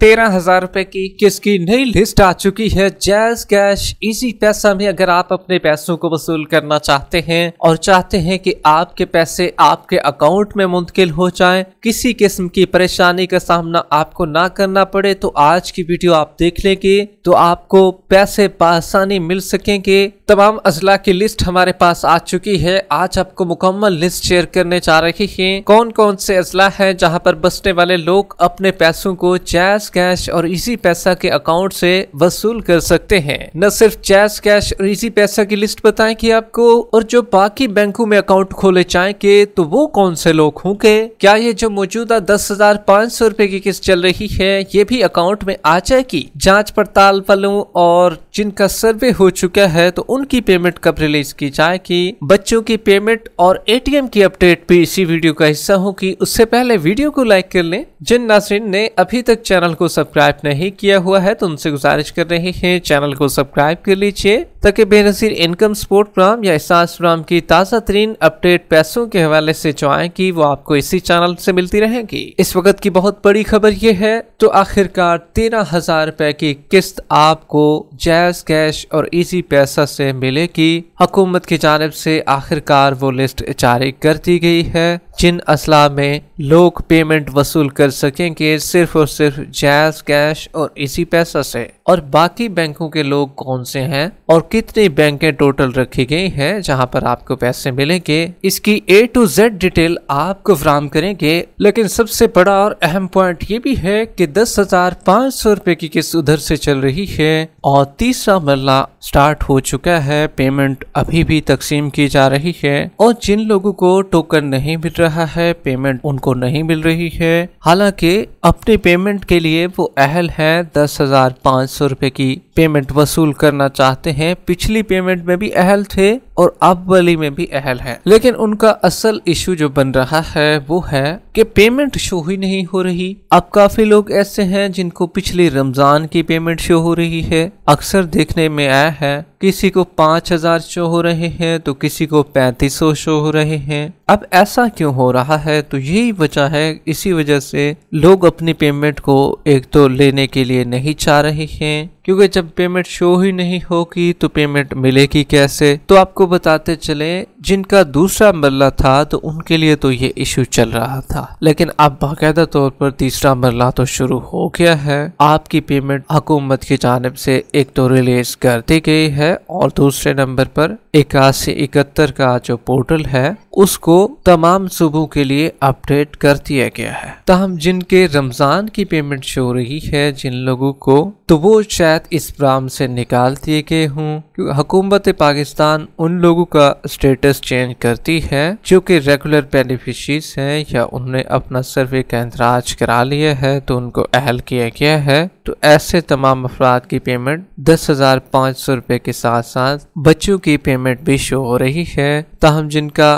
तेरह हजार रुपए की किसकी की नई लिस्ट आ चुकी है जैज कैश इसी पैसा में अगर आप अपने पैसों को वसूल करना चाहते हैं और चाहते हैं कि आपके पैसे आपके अकाउंट में मुंतकिल हो जाएं किसी किस्म की परेशानी का सामना आपको ना करना पड़े तो आज की वीडियो आप देख लेंगे तो आपको पैसे बसानी मिल सकेंगे तमाम अजला की लिस्ट हमारे पास आ चुकी है आज आपको मुकम्मल लिस्ट शेयर करने जा रही है कौन कौन से अजला है जहाँ पर बसने वाले लोग अपने पैसों को जैज चैस कैश और इसी पैसा के अकाउंट से वसूल कर सकते हैं न सिर्फ चैस कैश और इसी पैसा की लिस्ट बताए की आपको और जो बाकी बैंकों में अकाउंट खोले जाएंगे तो वो कौन से लोग होंगे क्या ये जो मौजूदा दस हजार पाँच सौ रूपए की किस्त चल रही है ये भी अकाउंट में आ जाएगी जाँच पड़ताल वालों और जिनका सर्वे हो चुका है तो उनकी पेमेंट कब रिलीज की जाएगी बच्चों की पेमेंट और एटीएम की अपडेट भी इसी वीडियो का हिस्सा होगी उससे पहले वीडियो को लाइक कर लें जिन नासन ने अभी तक चैनल को सब्सक्राइब नहीं किया हुआ है तो उनसे गुजारिश कर रहे हैं चैनल को सब्सक्राइब कर लीजिए ताकि बेनज़ीर इनकम सपोर्ट प्रोग्राम या एहसास प्रोग्राम की ताज़ा तरीन अपडेट पैसों के हवाले से जो आएगी वो आपको इसी चैनल से मिलती रहेंगी इस वक्त की बहुत बड़ी खबर ये है तो आखिरकार तेरह हजार रुपए की किस्त आपको जैज कैश और इजी पैसा से मिलेगी हुकूमत की जानब से आखिरकार वो लिस्ट जारी कर दी गई है जिन असला में लोग पेमेंट वसूल कर सकेंगे सिर्फ और सिर्फ जैज कैश और इसी पैसा से और बाकी बैंकों के लोग कौन से हैं और कितने बैंकें टोटल रखी गई हैं जहां पर आपको पैसे मिलेंगे इसकी ए टू जेड डिटेल आपको फ्राम करेंगे लेकिन सबसे बड़ा और अहम पॉइंट ये भी है कि दस हजार पाँच सौ रुपए की किस्त उधर से चल रही है और तीसरा मरला स्टार्ट हो चुका है पेमेंट अभी भी तकसीम की जा रही है और जिन लोगों को टोकन नहीं मिल रहा है पेमेंट उनको नहीं मिल रही है हालांकि अपने पेमेंट के लिए वो अहल है दस हजार पाँच सौ रुपए की पेमेंट वसूल करना चाहते हैं पिछली पेमेंट में भी अहल थे और अब वाली में भी अहल है लेकिन उनका असल इशू जो बन रहा है वो है कि पेमेंट शो ही नहीं हो रही अब काफी लोग ऐसे हैं जिनको पिछले रमजान की पेमेंट शो हो रही है अक्सर देखने में आया है किसी को पांच हजार शो हो रहे हैं तो किसी को पैंतीस सौ शो हो रहे हैं अब ऐसा क्यों हो रहा है तो यही वजह है इसी वजह से लोग अपनी पेमेंट को एक तो लेने के लिए नहीं चाह रहे हैं क्योंकि जब पेमेंट शो ही नहीं होगी तो पेमेंट मिलेगी कैसे तो आपको बताते चले जिनका दूसरा मरला था तो उनके लिए तो ये इशू चल रहा था लेकिन अब बाकायदा तौर पर तीसरा मरला तो शुरू हो गया है आपकी पेमेंट हुकूमत की जानब से एक तो रिलीज कर दी गई है और दूसरे नंबर पर इक्यासी इकहत्तर का जो पोर्टल है उसको तमाम सूबों के लिए अपडेट कर दिया गया है तहम जिनके रमज़ान की पेमेंट शो रही है जिन लोगों को तो वो शायद इस प्रोग्राम से निकाल दिए गए हूँ हुकूमत पाकिस्तान उन लोगों का स्टेटस चेंज करती है जो कि रेगुलर बेनिफिशरीज हैं या उन्होंने अपना सर्वे का इंदराज करा लिया है तो उनको अहल किया गया है तो ऐसे तमाम अफराद की पेमेंट दस हज़ार पाँच सौ रुपए के साथ साथ बच्चों की पेमेंट भी शो हो रही है तहम जिनका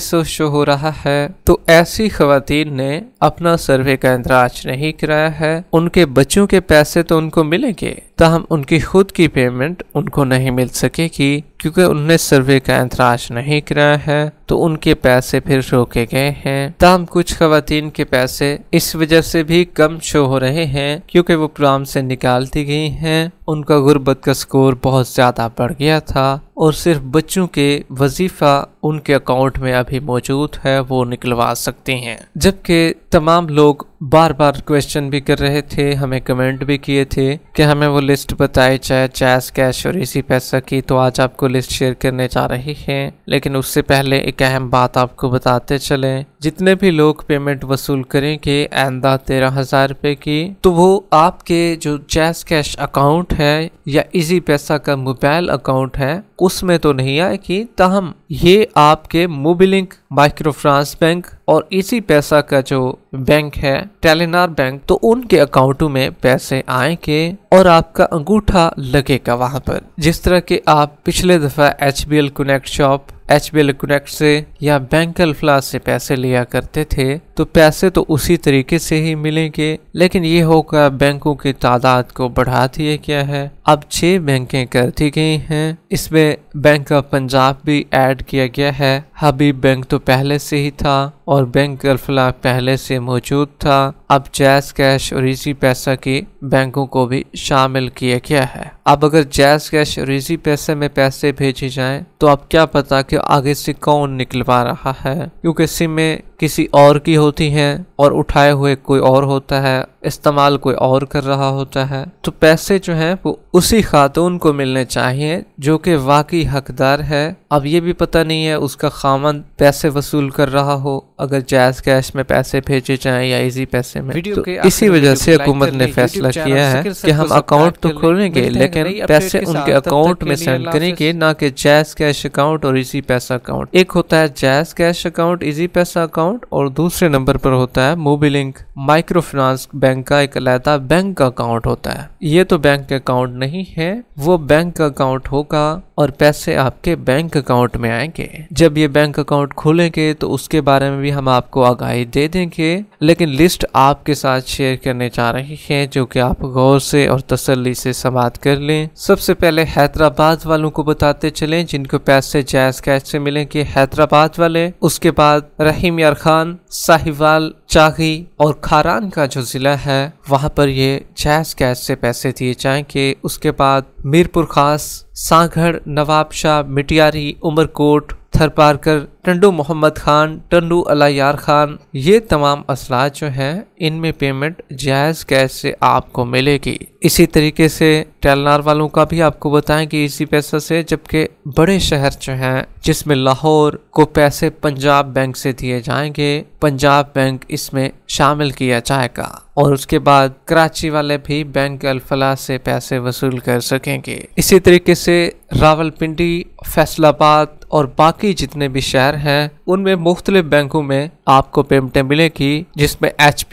सौ शो हो रहा है तो ऐसी खातन ने अपना सर्वे का इंदराज नहीं कराया है उनके बच्चों के पैसे तो उनको मिलेंगे तो हम उनकी खुद की पेमेंट उनको नहीं मिल सकेगी क्योंकि उनने सर्वे का इंतराज नहीं कराया है तो उनके पैसे फिर रोके गए हैं तमाम कुछ खातन के पैसे इस वजह से भी कम शो हो रहे हैं क्योंकि वो प्रोग्राम से निकालती गई हैं उनका गुर्बत का स्कोर बहुत ज़्यादा बढ़ गया था और सिर्फ बच्चों के वजीफ़ा उनके अकाउंट में अभी मौजूद है वो निकलवा सकते हैं जबकि तमाम लोग बार बार क्वेश्चन भी कर रहे थे हमें कमेंट भी किए थे कि हमें वो लिस्ट बताई जाए चैस कैश और इसी पैसा की तो आज आपको लिस्ट शेयर करने जा रहे हैं लेकिन उससे पहले एक अहम बात आपको बताते चले जितने भी लोग पेमेंट वसूल करेंगे आंदा तेरह हजार रुपये की तो वो आपके जो चैस कैश अकाउंट है या इजी पैसा का मोबाइल अकाउंट है उसमें तो नहीं आएगी तहम ये आपके मोबिलिंक माइक्रो फ्रांस बैंक और इसी पैसा का जो बैंक है टेलीनार बैंक तो उनके अकाउंटों में पैसे आएंगे और आपका अंगूठा लगेगा वहां पर जिस तरह के आप पिछले दफा H B L connect shop H B connect से या बैंकल फ्लास से पैसे लिया करते थे तो पैसे तो उसी तरीके से ही मिलेंगे लेकिन ये होगा बैंकों की तादाद को बढ़ा दिया गया है अब छह बैंकें कर दी गई हैं इसमें बैंक ऑफ पंजाब भी ऐड किया गया है हबीब बैंक तो पहले से ही था और बैंक गलफला पहले से मौजूद था अब जैज़ कैश और इसी पैसा की बैंकों को भी शामिल किया गया है अब अगर जैज़ कैश और ईजी पैसे में पैसे भेजे जाएं तो अब क्या पता कि आगे से कौन निकलवा रहा है क्योंकि सिमें किसी और की होती हैं और उठाए हुए कोई और होता है इस्तेमाल कोई और कर रहा होता है तो पैसे जो हैं वो उसी खातून को मिलने चाहिए जो कि वाकई हकदार है अब ये भी पता नहीं है उसका खामन पैसे वसूल कर रहा हो अगर जायज़ कैश में पैसे भेजे जाएं या इजी पैसे में तो इसी वजह से हुकूमत ने फैसला किया है कि हम अकाउंट तो खोलेंगे लेकिन पैसे उनके अकाउंट में सेंड करेंगे ना कि जायज़ कैश अकाउंट और इजी पैसा अकाउंट एक होता है Jazz cash account Easypaisa account और दूसरे नंबर पर होता है Mobilink micro finance bank bank का एक अलहदा बैंक अकाउंट होता है ये तो बैंक अकाउंट नहीं है वो बैंक अकाउंट होगा और पैसे आपके बैंक अकाउंट में आएंगे जब ये बैंक अकाउंट खोलेंगे तो उसके बारे में भी हम आपको आगाही दे देंगे लेकिन लिस्ट आपके साथ शेयर करने जा रहे हैं जो कि आप गौर से और तसल्ली से समाप्त कर लें सबसे पहले हैदराबाद वालों को बताते चलें जिनको पैसे जायज कैश से मिलेंगे हैदराबाद वाले उसके बाद रहीम यार खान साहिवाल चागी और खारान का जो जिला है वहाँ पर ये जैज़ कैश से पैसे दिए जाएँ कि उसके बाद मीरपुर खास सांगढ़ नवाबशाह मिटियारी उमरकोट थरपारकर टंडू मोहम्मद खान टंडू अलायार खान ये तमाम असलात जो हैं इनमें पेमेंट जायज़ कैश से आपको मिलेगी इसी तरीके से टेलनार वालों का भी आपको बताएं कि इसी पैसा से जबकि बड़े शहर जो हैं जिसमें लाहौर को पैसे पंजाब बैंक से दिए जाएंगे पंजाब बैंक इसमें शामिल किया जाएगा और उसके बाद कराची वाले भी बैंक अलफला से पैसे वसूल कर सके सकेंगे इसी तरीके से रावलपिंडी फैसलाबाद और बाकी जितने भी शहर हैं उनमें मुख्तलिफ बैंकों में आपको पेमेंटें मिलेगी जिसमें एच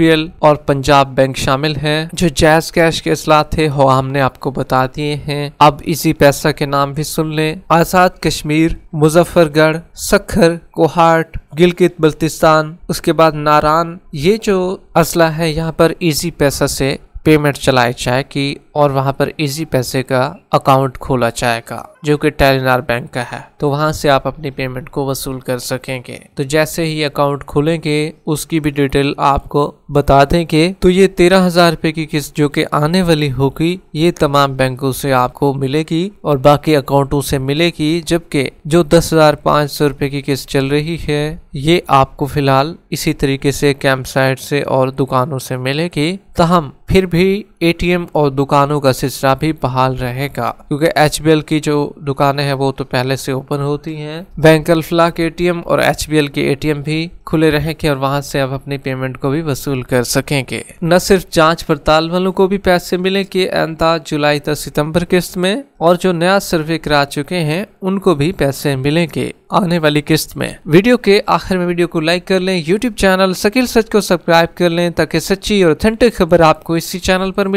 और पंजाब बैंक शामिल हैं जो जैज कैश के असला थे हो हमने आपको बता दिए हैं अब इसी पैसा के नाम भी सुन लें आज़ाद कश्मीर मुजफ्फरगढ़ सखर कोहाट गिलगित बल्तिस्तान उसके बाद नारान ये जो असला है यहाँ पर इजी पैसा से पेमेंट चलाया जाएगी और वहाँ पर इजी पैसे का अकाउंट खोला जाएगा जो कि टेलीनार बैंक का है तो वहाँ से आप अपनी पेमेंट को वसूल कर सकेंगे तो जैसे ही अकाउंट खोलेंगे उसकी भी डिटेल आपको बता देंगे तो ये तेरह हजार रुपए की किस्त जो कि आने वाली होगी ये तमाम बैंकों से आपको मिलेगी और बाकी अकाउंटों से मिलेगी जबकि जो दस हजार पाँच सौ रुपए की किस्त चल रही है ये आपको फिलहाल इसी तरीके से कैंप साइट से और दुकानों से मिलेगी तहम फिर भी एटीएम और दुकानों का सिलसिला भी बहाल रहेगा क्योंकि एच की जो दुकानें हैं वो तो पहले से ओपन होती हैं अल्फला के एटीएम और एल के एटीएम भी खुले रहेंगे और वहां से आप अपनी पेमेंट को भी वसूल कर सकेंगे न सिर्फ जांच पड़ताल वालों को भी पैसे मिलेंगे अंता जुलाई तक सितंबर किस्त में और जो नया सर्वे करा चुके हैं उनको भी पैसे मिलेंगे आने वाली किस्त में वीडियो के आखिर में वीडियो को लाइक कर लें यूट्यूब चैनल सकील सच को सब्सक्राइब कर लें ताकि सच्ची और ऑथेंटिक खबर आपको इसी चैनल पर